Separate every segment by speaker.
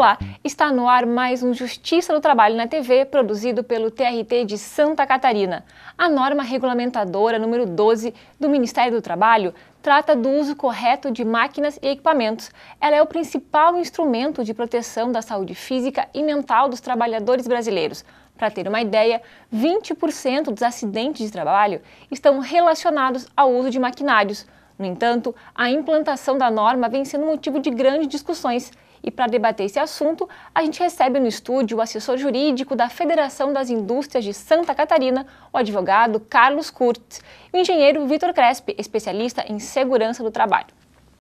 Speaker 1: Olá, está no ar mais um Justiça do Trabalho na TV, produzido pelo TRT de Santa Catarina. A norma regulamentadora número 12 do Ministério do Trabalho trata do uso correto de máquinas e equipamentos. Ela é o principal instrumento de proteção da saúde física e mental dos trabalhadores brasileiros. Para ter uma ideia, 20% dos acidentes de trabalho estão relacionados ao uso de maquinários. No entanto, a implantação da norma vem sendo motivo de grandes discussões e para debater esse assunto, a gente recebe no estúdio o assessor jurídico da Federação das Indústrias de Santa Catarina, o advogado Carlos Kurtz, e o engenheiro Vitor Crespi, especialista em segurança do trabalho.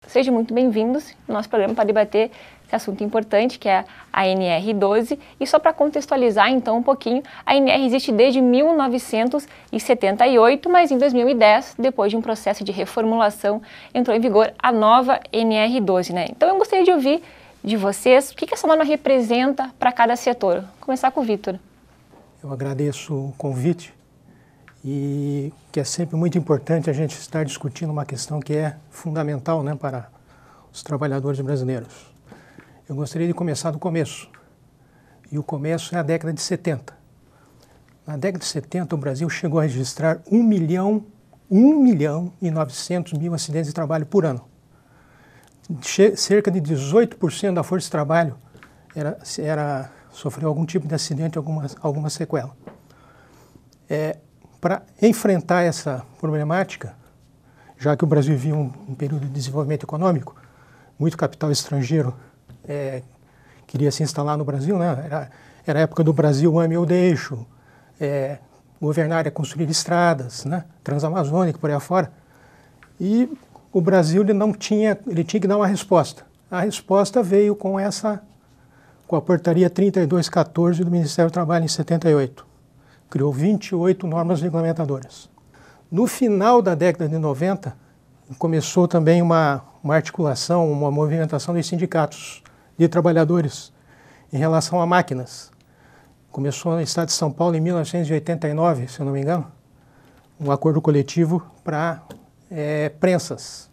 Speaker 1: Sejam muito bem-vindos ao nosso programa para debater esse assunto importante que é a NR12. E só para contextualizar então um pouquinho, a NR existe desde 1978, mas em 2010, depois de um processo de reformulação, entrou em vigor a nova NR12, né? Então eu gostaria de ouvir de vocês. O que, essa norma representa para cada setor? Vou começar com o Vitor.
Speaker 2: Eu agradeço o convite e que é sempre muito importante a gente estar discutindo uma questão que é fundamental né, para os trabalhadores brasileiros. Eu gostaria de começar do começo. E o começo é a década de 70. Na década de 70, o Brasil chegou a registrar 1 milhão, 1 milhão e 900 mil acidentes de trabalho por ano cerca de 18% da força de trabalho era, era, sofreu algum tipo de acidente, alguma, alguma sequela. É, Para enfrentar essa problemática, já que o Brasil vivia um, um período de desenvolvimento econômico, muito capital estrangeiro é, queria se instalar no Brasil, né? era, era a época do Brasil ame ou deixo, é, governar é construir estradas, né? transamazônica, por aí afora. E o Brasil ele não tinha, ele tinha que dar uma resposta. A resposta veio com essa, com a portaria 3214 do Ministério do Trabalho em 78. Criou 28 normas regulamentadoras. No final da década de 90, começou também uma, uma articulação, uma movimentação dos sindicatos de trabalhadores em relação a máquinas. Começou no estado de São Paulo em 1989, se eu não me engano, um acordo coletivo para é, prensas.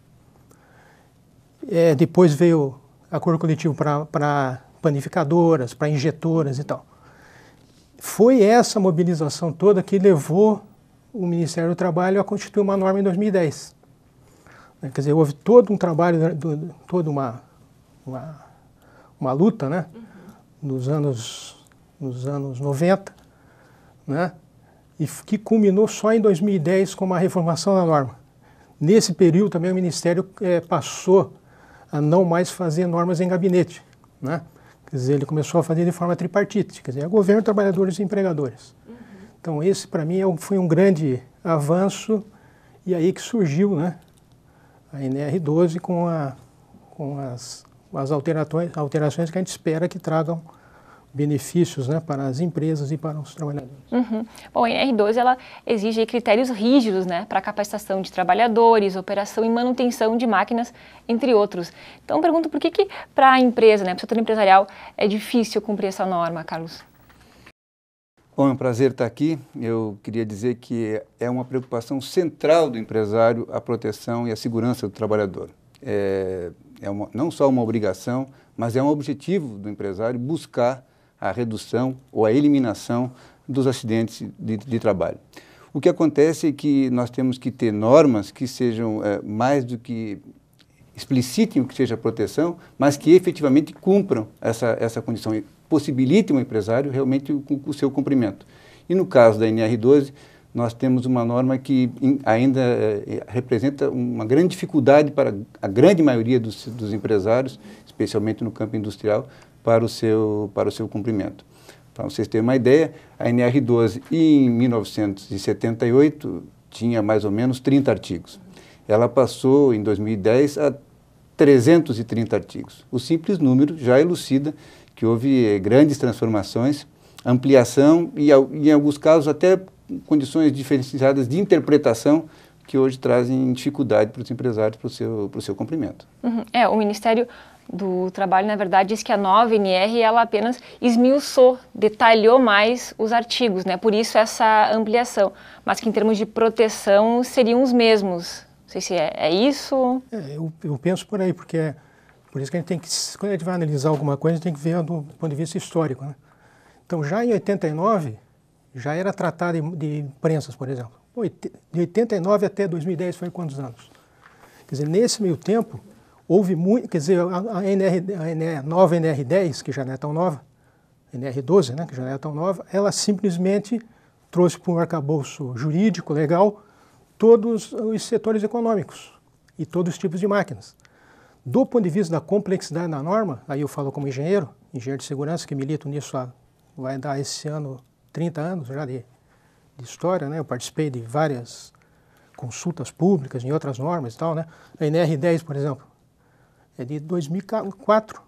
Speaker 2: É, depois veio acordo coletivo para panificadoras, para injetoras e tal. Foi essa mobilização toda que levou o Ministério do Trabalho a constituir uma norma em 2010. Né, quer dizer, houve todo um trabalho, né, toda uma, uma, uma, luta, né? Uhum. Nos, anos, nos anos 90, né? E que culminou só em 2010 com uma reformação da norma. Nesse período também o Ministério é, passou a não mais fazer normas em gabinete, né? Quer dizer, ele começou a fazer de forma tripartite, quer dizer, é governo, trabalhadores e empregadores. Uhum. Então esse para mim é um, foi um grande avanço e aí que surgiu, né? A NR12 com, a, com as, as alterações, alterações que a gente espera que tragam benefícios né, para as empresas e para os trabalhadores.
Speaker 1: Uhum. Bom, a NR2 ela exige critérios rígidos né, para capacitação de trabalhadores, operação e manutenção de máquinas, entre outros. Então, pergunto por que, que para a empresa, né, para o setor empresarial, é difícil cumprir essa norma, Carlos?
Speaker 3: Bom, é um prazer estar aqui. Eu queria dizer que é uma preocupação central do empresário a proteção e a segurança do trabalhador. É, é uma, não só uma obrigação, mas é um objetivo do empresário buscar à redução ou à eliminação dos acidentes de, de trabalho. O que acontece é que nós temos que ter normas que sejam é, mais do que explicitem o que seja proteção, mas que efetivamente cumpram essa, essa condição e possibilitem ao empresário realmente o, o seu cumprimento. E no caso da NR12, nós temos uma norma que ainda eh, representa uma grande dificuldade para a grande maioria dos, dos empresários, especialmente no campo industrial, para o seu, para o seu cumprimento. Para vocês terem uma ideia, a NR12 em 1978 tinha mais ou menos 30 artigos. Ela passou em 2010 a 330 artigos. O simples número já elucida que houve eh, grandes transformações, ampliação e, em alguns casos, até condições diferenciadas de interpretação que hoje trazem dificuldade para os empresários para o seu, para o seu cumprimento.
Speaker 1: Uhum. É, o Ministério do trabalho, na verdade, diz que a nova NR ela apenas esmiuçou, detalhou mais os artigos, né? Por isso essa ampliação, mas que em termos de proteção seriam os mesmos. Não sei se é, é isso.
Speaker 2: É, eu, eu, penso por aí, porque é, por isso que a gente tem que, quando a gente vai analisar alguma coisa, a gente tem que ver do, ponto de vista histórico, né? Então, já em 89, já era tratado de, de prensas, por exemplo. De 89 até 2010 foi quantos anos? Quer dizer, nesse meio tempo, Houve muito, quer dizer, a, NR, a NR, nova NR10, que já não é tão nova, NR12, né, que já não é tão nova, ela simplesmente trouxe para um arcabouço jurídico, legal, todos os setores econômicos e todos os tipos de máquinas. Do ponto de vista da complexidade da norma, aí eu falo como engenheiro, engenheiro de segurança, que milito nisso há, vai dar esse ano 30 anos já de, de história, né? Eu participei de várias consultas públicas em outras normas e tal, né? A NR10, por exemplo, é de 2004.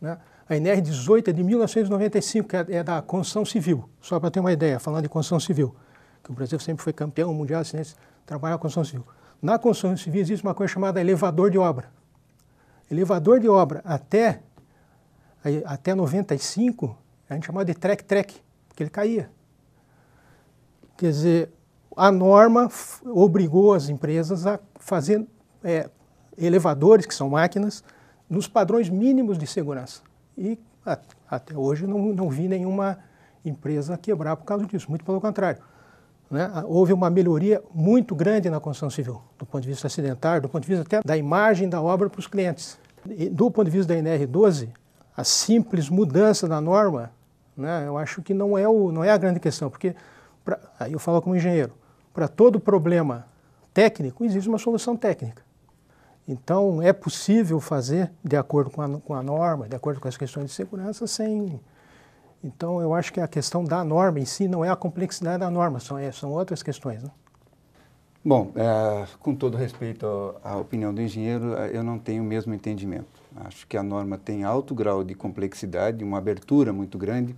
Speaker 2: Né? A NR 18 é de 1995, que é, é da construção civil, só para ter uma ideia, falando de construção civil, que o Brasil sempre foi campeão mundial de ciência, trabalhar com construção civil. Na construção civil existe uma coisa chamada elevador de obra. Elevador de obra até, até 95, a gente chamava de trek-trek, porque ele caía. Quer dizer, a norma obrigou as empresas a fazer é, elevadores, que são máquinas, nos padrões mínimos de segurança. E a, até hoje não, não vi nenhuma empresa quebrar por causa disso, muito pelo contrário. Né? Ah, houve uma melhoria muito grande na construção civil, do ponto de vista acidentário, do ponto de vista até da imagem da obra para os clientes. E, do ponto de vista da NR12, a simples mudança da norma, né, eu acho que não é, o, não é a grande questão, porque, pra, aí eu falo como engenheiro, para todo problema técnico existe uma solução técnica. Então, é possível fazer de acordo com a, com a norma, de acordo com as questões de segurança, sem. Então, eu acho que a questão da norma em si não é a complexidade da norma, são, é, são outras questões. Né?
Speaker 3: Bom, é, com todo respeito à opinião do engenheiro, é, eu não tenho o mesmo entendimento. Acho que a norma tem alto grau de complexidade, uma abertura muito grande,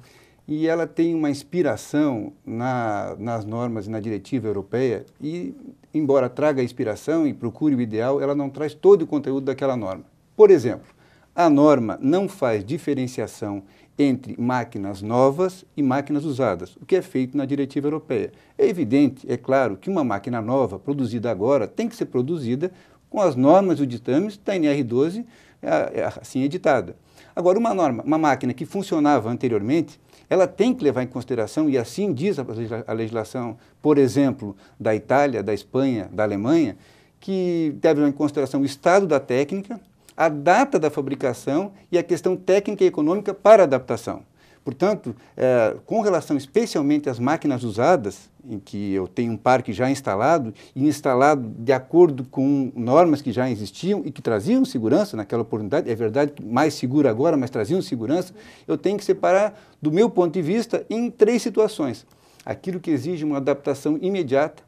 Speaker 3: e ela tem uma inspiração na, nas normas e na diretiva europeia e embora traga inspiração e procure o ideal, ela não traz todo o conteúdo daquela norma. Por exemplo, a norma não faz diferenciação entre máquinas novas e máquinas usadas, o que é feito na diretiva europeia. É evidente, é claro, que uma máquina nova produzida agora tem que ser produzida com as normas e os ditames da NR12 eh, eh, assim editada. Agora, uma norma, uma máquina que funcionava anteriormente, ela tem que levar em consideração, e assim diz a legislação, por exemplo, da Itália, da Espanha, da Alemanha, que deve levar em consideração o estado da técnica, a data da fabricação e a questão técnica e econômica para adaptação. Portanto, é, com relação especialmente às máquinas usadas, em que eu tenho um parque já instalado, e instalado de acordo com normas que já existiam e que traziam segurança naquela oportunidade, é verdade que mais segura agora, mas traziam segurança, eu tenho que separar, do meu ponto de vista, em três situações. Aquilo que exige uma adaptação imediata,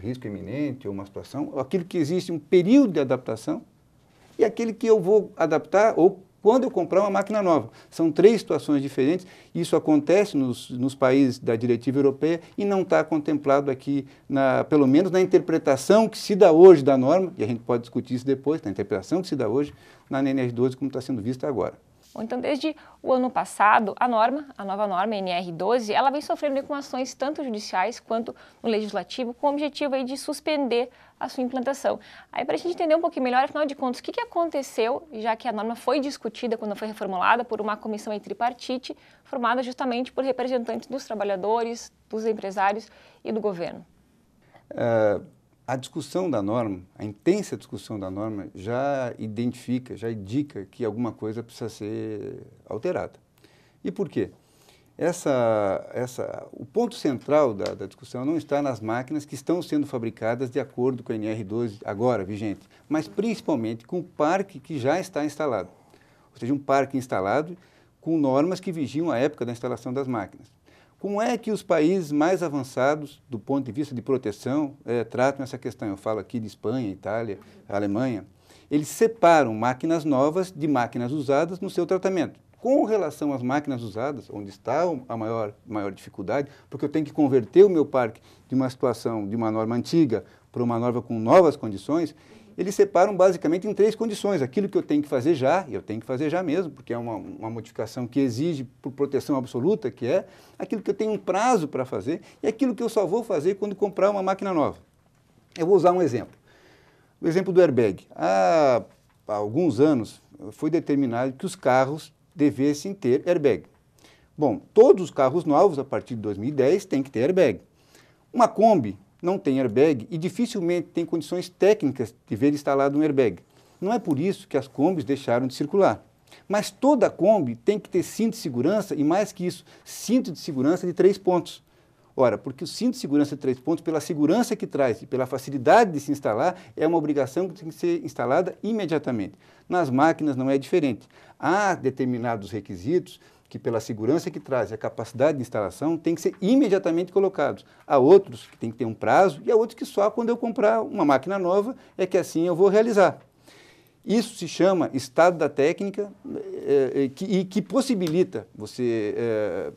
Speaker 3: risco iminente ou uma situação, aquilo que existe um período de adaptação, e aquele que eu vou adaptar ou quando eu comprar uma máquina nova. São três situações diferentes. Isso acontece nos, nos países da diretiva europeia e não está contemplado aqui, na, pelo menos na interpretação que se dá hoje da norma, e a gente pode discutir isso depois, na interpretação que se dá hoje na NR12, como está sendo vista agora.
Speaker 1: Então, desde o ano passado, a norma, a nova norma NR12, ela vem sofrendo com ações tanto judiciais quanto no legislativo, com o objetivo aí de suspender a sua implantação. Aí, para a gente entender um pouquinho melhor, afinal de contas, o que, que aconteceu, já que a norma foi discutida quando foi reformulada por uma comissão tripartite, formada justamente por representantes dos trabalhadores, dos empresários e do governo?
Speaker 3: Uh, a discussão da norma, a intensa discussão da norma, já identifica, já indica que alguma coisa precisa ser alterada. E por quê? Essa, essa, o ponto central da, da, discussão não está nas máquinas que estão sendo fabricadas de acordo com a NR12 agora vigente, mas principalmente com o parque que já está instalado. Ou seja, um parque instalado com normas que vigiam a época da instalação das máquinas. Como é que os países mais avançados, do ponto de vista de proteção, é, tratam essa questão? Eu falo aqui de Espanha, Itália, Alemanha. Eles separam máquinas novas de máquinas usadas no seu tratamento. Com relação às máquinas usadas, onde está a maior, maior dificuldade, porque eu tenho que converter o meu parque de uma situação, de uma norma antiga, para uma norma com novas condições, eles separam basicamente em três condições. Aquilo que eu tenho que fazer já, e eu tenho que fazer já mesmo, porque é uma, uma modificação que exige por proteção absoluta, que é aquilo que eu tenho um prazo para fazer e aquilo que eu só vou fazer quando comprar uma máquina nova. Eu vou usar um exemplo. O exemplo do airbag. Há, há alguns anos foi determinado que os carros devessem ter airbag. Bom, todos os carros novos a partir de 2010 têm que ter airbag. Uma Kombi não tem airbag e dificilmente tem condições técnicas de ver instalado um airbag. Não é por isso que as combis deixaram de circular. Mas toda Kombi tem que ter cinto de segurança e, mais que isso, cinto de segurança de três pontos. Ora, porque o cinto de segurança de três pontos, pela segurança que traz e pela facilidade de se instalar, é uma obrigação que tem que ser instalada imediatamente. Nas máquinas não é diferente. Há determinados requisitos que pela segurança que traz e a capacidade de instalação, têm que ser imediatamente colocados. Há outros que têm que ter um prazo e há outros que só quando eu comprar uma máquina nova é que assim eu vou realizar. Isso se chama estado da técnica eh, eh, que, e que possibilita você eh,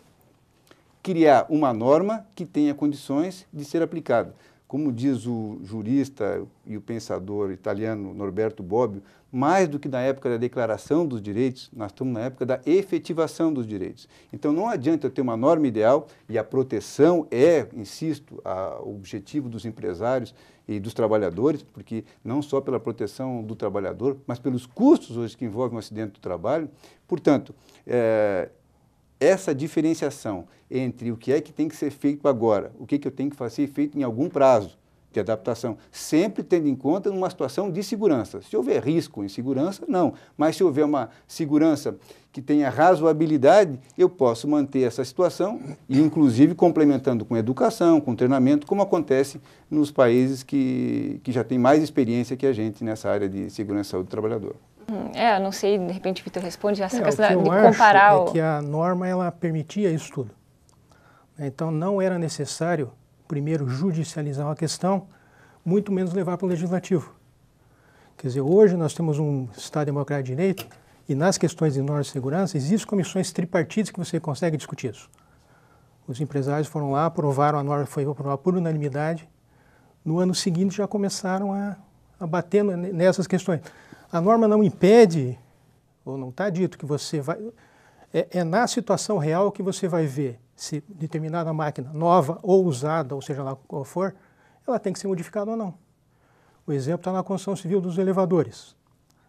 Speaker 3: criar uma norma que tenha condições de ser aplicada. Como diz o jurista e o pensador italiano Norberto Bobbio, mais do que na época da declaração dos direitos, nós estamos na época da efetivação dos direitos. Então não adianta eu ter uma norma ideal, e a proteção é, insisto, o objetivo dos empresários e dos trabalhadores, porque não só pela proteção do trabalhador, mas pelos custos hoje que envolvem um acidente do trabalho. Portanto, é, essa diferenciação entre o que é que tem que ser feito agora, o que, é que eu tenho que fazer feito em algum prazo, de adaptação, sempre tendo em conta uma situação de segurança. Se houver risco em segurança, não. Mas se houver uma segurança que tenha razoabilidade, eu posso manter essa situação, e inclusive complementando com educação, com treinamento, como acontece nos países que, que já têm mais experiência que a gente nessa área de segurança e saúde do trabalhador.
Speaker 1: Hum, é, não sei, de repente o Vitor responde é, essa é, questão que de comparar... Acho o... que a
Speaker 2: norma, ela permitia isso tudo. Então, não era necessário primeiro judicializar uma questão, muito menos levar para o legislativo. Quer dizer, hoje nós temos um Estado democrático de direito e nas questões de normas de segurança existem comissões tripartidas que você consegue discutir isso. Os empresários foram lá, aprovaram a norma, foi aprovada por unanimidade. No ano seguinte já começaram a, a bater nessas questões. A norma não impede, ou não está dito, que você vai. É, é na situação real que você vai ver se determinada máquina nova ou usada, ou seja lá qual for, ela tem que ser modificada ou não. O exemplo está na construção civil dos elevadores.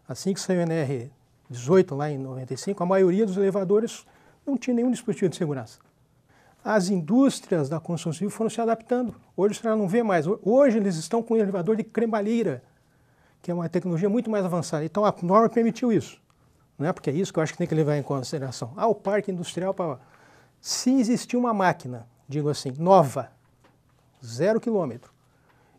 Speaker 2: Assim que saiu o NR 18, lá em 95, a maioria dos elevadores não tinha nenhum dispositivo de segurança. As indústrias da construção civil foram se adaptando. Hoje você não vê mais. Hoje eles estão com um elevador de cremalheira, que é uma tecnologia muito mais avançada. Então a norma permitiu isso. Não é porque é isso que eu acho que tem que levar em consideração. Ah, o parque industrial para se existir uma máquina, digo assim, nova, zero quilômetro,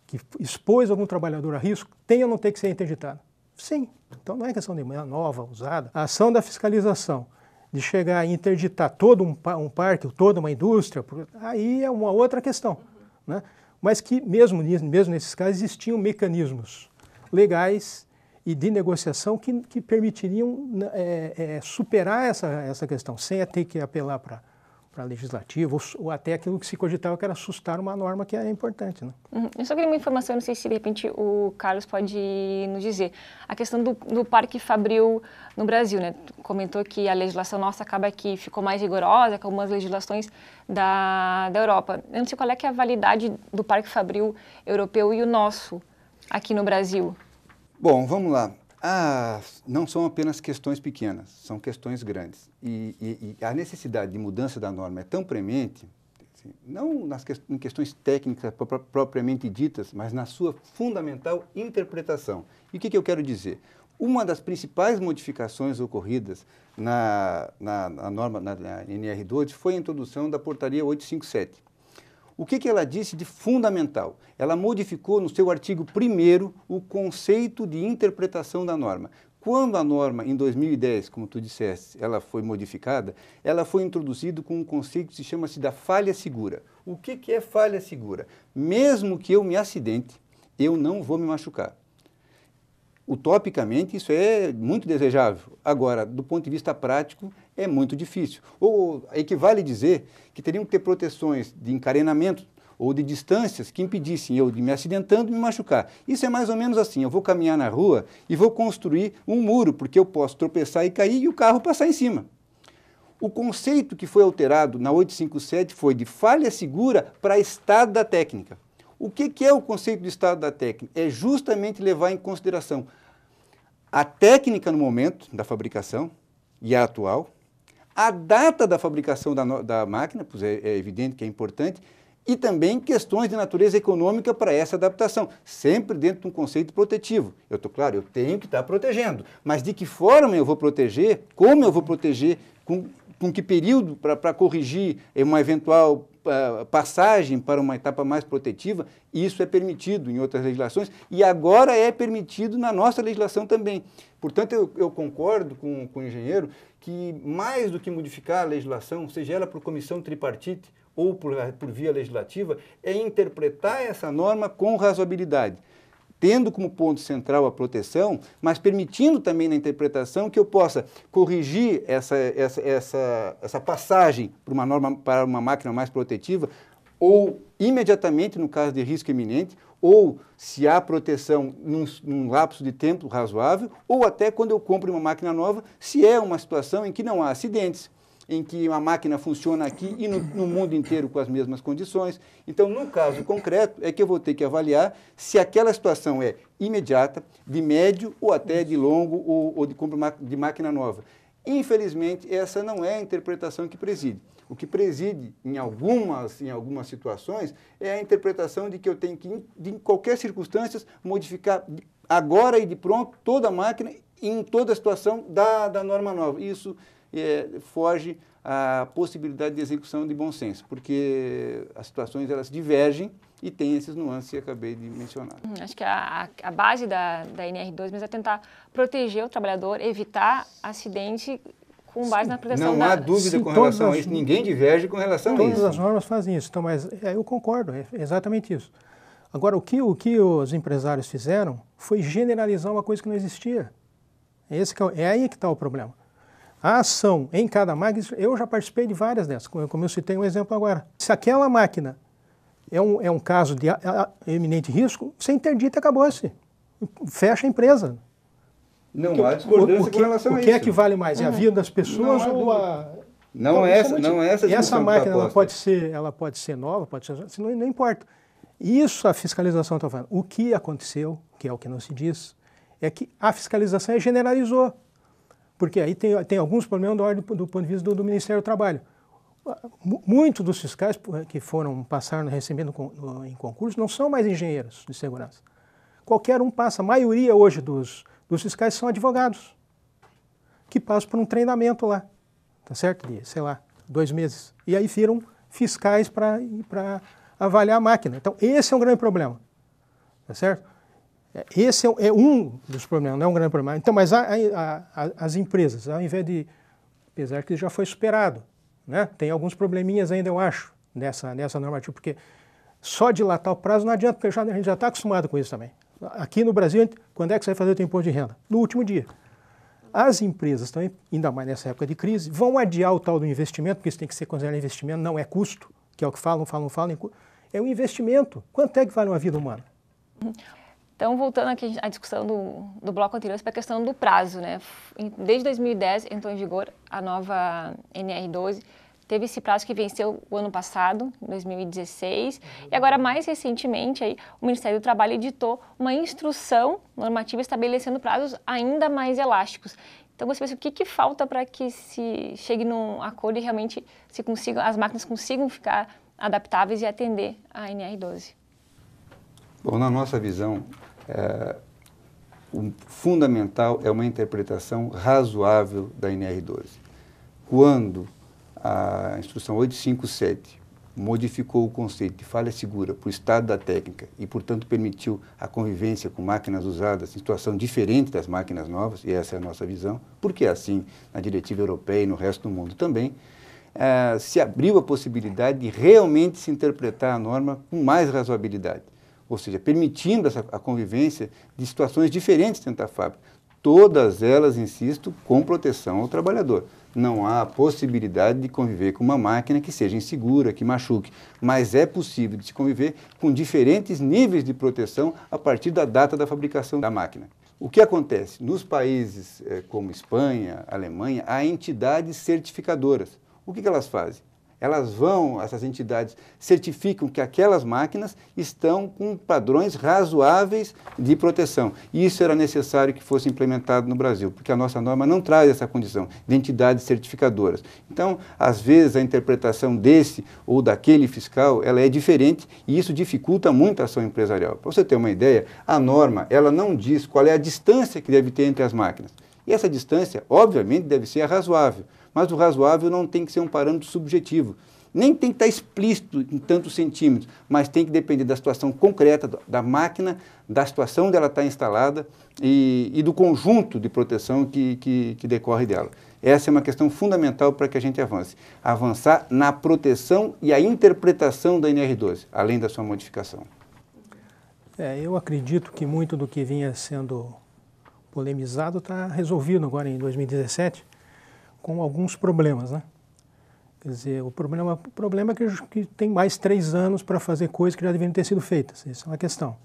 Speaker 2: que expôs algum trabalhador a risco, tem ou não tem que ser interditada, Sim. Então não é questão de manhã nova, usada. A ação da fiscalização, de chegar a interditar todo um, um parque, ou toda uma indústria, aí é uma outra questão. Né? Mas que mesmo, mesmo nesses casos existiam mecanismos legais e de negociação que, que permitiriam né, é, é, superar essa, essa questão, sem ter que apelar para para legislativo, ou, ou, até aquilo que se cogitava que era assustar uma norma que é importante. Né?
Speaker 1: Uhum. Eu só queria uma informação, não sei se de repente o Carlos pode nos dizer. A questão do, do parque fabril no Brasil, né? Comentou que a legislação nossa acaba que ficou mais rigorosa que algumas legislações da, da Europa. Eu não sei qual é, que é a validade do parque fabril europeu e o nosso aqui no Brasil.
Speaker 3: Bom, vamos lá. Ah, não são apenas questões pequenas, são questões grandes. E, e, e a necessidade de mudança da norma é tão premente, assim, não nas que, em questões técnicas propriamente ditas, mas na sua fundamental interpretação. E o que, que eu quero dizer? Uma das principais modificações ocorridas na, na, na norma, na, na NR12, foi a introdução da portaria 857 o que, que ela disse de fundamental? Ela modificou no seu artigo 1 o conceito de interpretação da norma. Quando a norma, em 2010, como tu disseste, ela foi modificada, ela foi introduzida com um conceito que se chama-se da falha segura. O que, que é falha segura? Mesmo que eu me acidente, eu não vou me machucar. Utopicamente, isso é muito desejável. Agora, do ponto de vista prático, é muito difícil. Ou equivale dizer que teriam que ter proteções de encarenamento ou de distâncias que impedissem eu de me acidentando e me machucar. Isso é mais ou menos assim, eu vou caminhar na rua e vou construir um muro, porque eu posso tropeçar e cair e o carro passar em cima. O conceito que foi alterado na 857 foi de falha segura para estado da técnica. O que, que é o conceito de estado da técnica? É justamente levar em consideração a técnica no momento da fabricação e a atual, a data da fabricação da, da máquina, pois é, é evidente que é importante, e também questões de natureza econômica para essa adaptação, sempre dentro de um conceito protetivo. Eu estou claro, eu tenho que estar tá protegendo, mas de que forma eu vou proteger, como eu vou proteger, com, com que período para corrigir uma eventual passagem para uma etapa mais protetiva, isso é permitido em outras legislações e agora é permitido na nossa legislação também. Portanto, eu, eu concordo com, com o engenheiro que, mais do que modificar a legislação, seja ela por comissão tripartite ou por, por via legislativa, é interpretar essa norma com razoabilidade tendo como ponto central a proteção, mas permitindo também na interpretação que eu possa corrigir essa, essa, essa, essa passagem para uma, norma, para uma máquina mais protetiva, ou imediatamente no caso de risco iminente, ou se há proteção num, num, lapso de tempo razoável, ou até quando eu compro uma máquina nova, se é uma situação em que não há acidentes em que uma máquina funciona aqui e no, no mundo inteiro com as mesmas condições. Então, no caso concreto, é que eu vou ter que avaliar se aquela situação é imediata, de médio ou até de longo ou, ou de compra de máquina nova. Infelizmente, essa não é a interpretação que preside. O que preside em algumas, em algumas situações é a interpretação de que eu tenho que, em qualquer circunstância, modificar agora e de pronto toda a máquina em toda a situação da, da norma nova. Isso é, foge à possibilidade de execução de bom senso, porque as situações elas divergem e tem esses nuances que acabei de mencionar.
Speaker 1: Hum, acho que a, a base da, da NR2 mesmo é tentar proteger o trabalhador, evitar acidente com base Sim, na
Speaker 3: proteção Não da... há dúvida Sim, com relação as... a isso, ninguém diverge
Speaker 2: com relação todas a isso. Todas as normas fazem isso, então, mas é, eu concordo, é exatamente isso. Agora, o que, o que os empresários fizeram foi generalizar uma coisa que não existia. Esse é, é aí que está o problema a ação em cada máquina, eu já participei de várias dessas, como eu citei um exemplo agora. Se aquela máquina é um, é um caso de eminente risco, você interdita, acabou-se. Fecha a empresa. Não porque, há discordância porque, com relação a isso. O que é, é que vale mais? É a uhum. vida das pessoas não, ou a... Não então, é essa, é não essa Essa tá máquina ela pode, ser, ela pode ser nova, pode ser... Assim, não, não importa. Isso a fiscalização está falando. O que aconteceu, que é o que não se diz, é que a fiscalização generalizou porque aí tem, tem alguns problemas do, ordem, do ponto de vista do, do Ministério do Trabalho. Ah, Muitos dos fiscais eh, que foram passaram recebendo em concurso não são mais engenheiros de segurança. Qualquer um passa, a maioria hoje dos, dos fiscais são advogados, que passam por um treinamento lá, tá certo? De, sei lá, dois meses. E aí viram fiscais para avaliar a máquina. Então, esse é um grande problema, tá certo? É, esse é, é, um dos problemas, não é um grande problema. Então, mas a, a, a, as empresas, ao invés de, apesar que já foi superado, né, tem alguns probleminhas ainda, eu acho, nessa, nessa normativa, porque só dilatar o prazo não adianta, porque já, a gente já está acostumado com isso também. Aqui no Brasil, quando é que você vai fazer o teu imposto de renda? No último dia. As empresas também, ainda mais nessa época de crise, vão adiar o tal do investimento, porque isso tem que ser considerado investimento, não é custo, que é o que falam, falam, falam. É um investimento. Quanto é que vale uma vida humana?
Speaker 1: Então, voltando aqui à discussão do, do bloco anterior, para a questão do prazo, né? Desde 2010 entrou em vigor a nova NR12, teve esse prazo que venceu o ano passado, 2016, e agora mais recentemente aí, o Ministério do Trabalho editou uma instrução normativa estabelecendo prazos ainda mais elásticos. Então você pensa o que, que falta para que se chegue num acordo e realmente se consiga, as máquinas consigam ficar adaptáveis e atender a NR12?
Speaker 3: Bom, na nossa visão, é, o fundamental é uma interpretação razoável da NR12. Quando a instrução 857 modificou o conceito de falha segura para o estado da técnica e, portanto, permitiu a convivência com máquinas usadas em situação diferente das máquinas novas, e essa é a nossa visão, porque é assim na diretiva europeia e no resto do mundo também, é, se abriu a possibilidade de realmente se interpretar a norma com mais razoabilidade ou seja, permitindo essa, a convivência de situações diferentes dentro da fábrica. Todas elas, insisto, com proteção ao trabalhador. Não há possibilidade de conviver com uma máquina que seja insegura, que machuque, mas é possível de se conviver com diferentes níveis de proteção a partir da data da fabricação da máquina. O que acontece? Nos países eh, como Espanha, Alemanha, há entidades certificadoras. O que, que elas fazem? elas vão, essas entidades certificam que aquelas máquinas estão com padrões razoáveis de proteção. E isso era necessário que fosse implementado no Brasil, porque a nossa norma não traz essa condição de entidades certificadoras. Então, às vezes, a interpretação desse ou daquele fiscal ela é diferente e isso dificulta muito a ação empresarial. Para você ter uma ideia, a norma ela não diz qual é a distância que deve ter entre as máquinas. E essa distância, obviamente, deve ser razoável. Mas o razoável não tem que ser um parâmetro subjetivo. Nem tem que estar explícito em tantos centímetros, mas tem que depender da situação concreta da máquina, da situação dela estar instalada e, e do conjunto de proteção que, que, que decorre dela. Essa é uma questão fundamental para que a gente avance. Avançar na proteção e a interpretação da NR12, além da sua modificação.
Speaker 2: É, eu acredito que muito do que vinha sendo polemizado está resolvido agora em 2017 com alguns problemas, né? Quer dizer, o problema, o problema é que, que tem mais três anos para fazer coisas que já deveriam ter sido feitas. Essa é uma questão.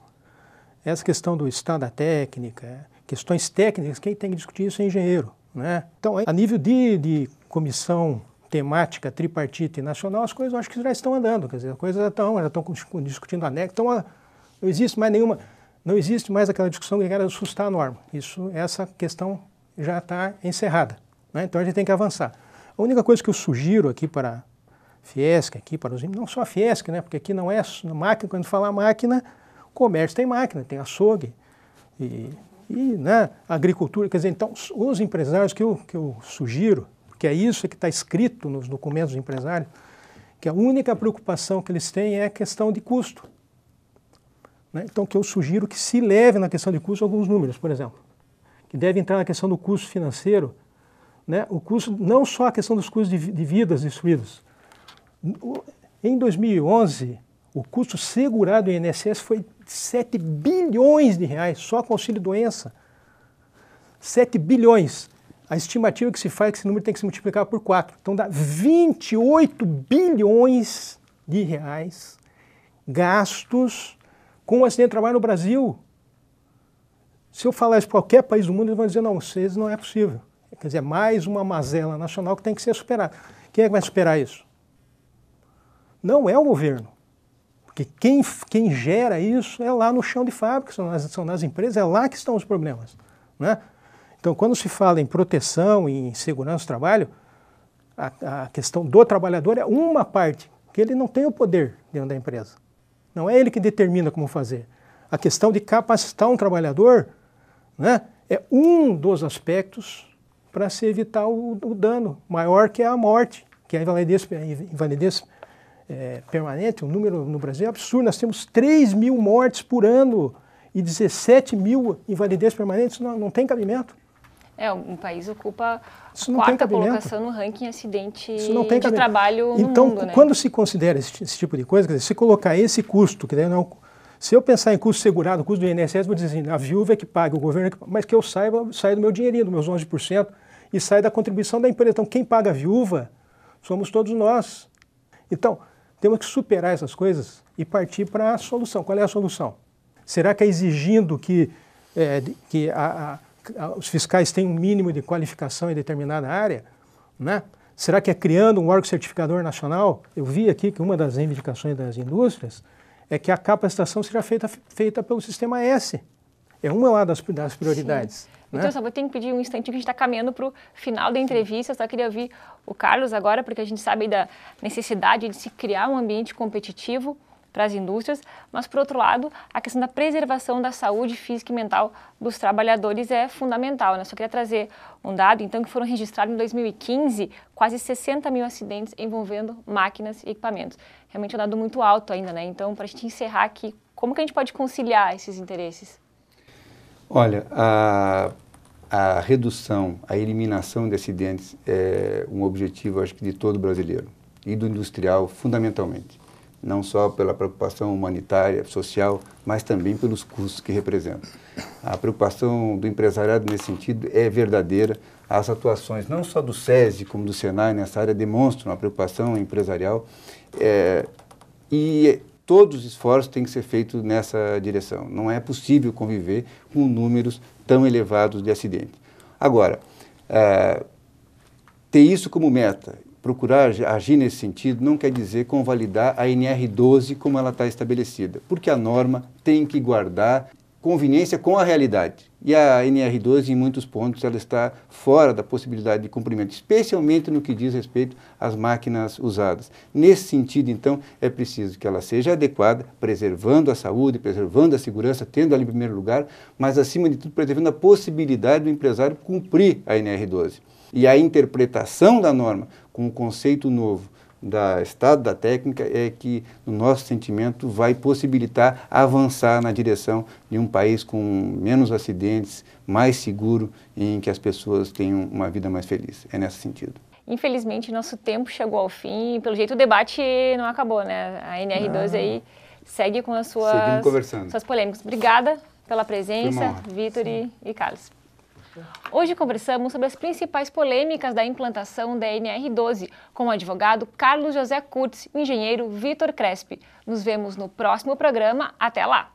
Speaker 2: Essa questão do estado da técnica, questões técnicas, quem tem que discutir isso é engenheiro. Né? Então, a nível de, de comissão temática tripartite nacional, as coisas eu acho que já estão andando. Quer dizer, as coisas já estão, já estão discutindo anexo. Então, não existe mais nenhuma, não existe mais aquela discussão que era assustar a norma. Isso, essa questão já está encerrada. Né? Então a gente tem que avançar. A única coisa que eu sugiro aqui para Fiesc, aqui para os não só a Fiesc, né? porque aqui não é máquina, quando falar máquina, comércio tem máquina, tem açougue e, e né, agricultura. Quer dizer, então os empresários que eu, que eu sugiro, porque é isso que está escrito nos documentos do empresário, que a única preocupação que eles têm é a questão de custo. Né? Então que eu sugiro que se leve na questão de custo alguns números, por exemplo, que deve entrar na questão do custo financeiro, né, o custo, não só a questão dos custos de, de vidas destruídas. Em 2011, o custo segurado em INSS foi 7 bilhões de reais, só com auxílio doença. 7 bilhões. A estimativa que se faz é que esse número tem que se multiplicar por 4. Então dá 28 bilhões de reais gastos com o acidente de trabalho no Brasil. Se eu falar isso para qualquer país do mundo, eles vão dizer, não, vocês não é possível. Quer dizer, é mais uma mazela nacional que tem que ser superada. Quem é que vai superar isso? Não é o governo. Porque quem, quem gera isso é lá no chão de fábrica, são nas, são nas empresas, é lá que estão os problemas. Né? Então, quando se fala em proteção, em segurança do trabalho, a, a questão do trabalhador é uma parte, que ele não tem o poder dentro da empresa. Não é ele que determina como fazer. A questão de capacitar um trabalhador né, é um dos aspectos para se evitar o, o, dano maior que é a morte, que é a invalidez, invalidez é, permanente, um número no Brasil é absurdo. Nós temos 3 mil mortes por ano e 17 mil invalidez permanentes, não, não tem cabimento.
Speaker 1: É, um país ocupa a quarta colocação no ranking acidente de trabalho então, mundo, né? quando
Speaker 2: né? se considera esse, esse, tipo de coisa, dizer, se colocar esse custo, que daí não, se eu pensar em custo segurado, custo do INSS, vou dizer assim, a viúva é que paga, o governo é que paga, mas que eu saiba, sair do meu dinheirinho, dos meus 11%, e sai da contribuição da empresa. Então, quem paga a viúva somos todos nós. Então, temos que superar essas coisas e partir para a solução. Qual é a solução? Será que é exigindo que, é, que a, a, os fiscais tenham um mínimo de qualificação em determinada área? Né? Será que é criando um órgão certificador nacional? Eu vi aqui que uma das reivindicações das indústrias é que a capacitação seja feita, feita pelo sistema S. É uma lá das, das prioridades. Sim. Né? Então, só
Speaker 1: vou ter que pedir um instantinho que a gente está caminhando para o final da entrevista. Eu só queria ouvir o Carlos agora, porque a gente sabe da necessidade de se criar um ambiente competitivo para as indústrias, mas, por outro lado, a questão da preservação da saúde física e mental dos trabalhadores é fundamental. Né? Só queria trazer um dado, então, que foram registrados em 2015 quase 60 mil acidentes envolvendo máquinas e equipamentos. Realmente é um dado muito alto ainda, né? Então, para a gente encerrar aqui, como que a gente pode conciliar esses interesses?
Speaker 3: Olha, a, a redução, a eliminação de acidentes é um objetivo, acho que, de todo brasileiro e do industrial, fundamentalmente. Não só pela preocupação humanitária, social, mas também pelos custos que representa. A preocupação do empresariado nesse sentido é verdadeira. As atuações, não só do SESI, como do SENAI nessa área, demonstram a preocupação empresarial. É, e todos os esforços têm que ser feitos nessa direção. Não é possível conviver com números tão elevados de acidentes. Agora, é, ter isso como meta, procurar agir nesse sentido, não quer dizer convalidar a NR12 como ela está estabelecida, porque a norma tem que guardar conveniência com a realidade. E a NR12, em muitos pontos, ela está fora da possibilidade de cumprimento, especialmente no que diz respeito às máquinas usadas. Nesse sentido, então, é preciso que ela seja adequada, preservando a saúde, preservando a segurança, tendo ela em primeiro lugar, mas, acima de tudo, preservando a possibilidade do empresário cumprir a NR12. E a interpretação da norma com o um conceito novo da estado da técnica é que no nosso sentimento vai possibilitar avançar na direção de um país com menos acidentes, mais seguro em que as pessoas tenham uma vida mais feliz. É nesse sentido.
Speaker 1: Infelizmente, nosso tempo chegou ao fim. Pelo jeito, o debate não acabou, né? A NR2 aí segue com as suas, suas polêmicas. Obrigada pela presença, Vitor e Carlos. Hoje conversamos sobre as principais polêmicas da implantação da NR12 com o advogado Carlos José Curtis e o engenheiro Vitor Crespi. Nos vemos no próximo programa. Até lá!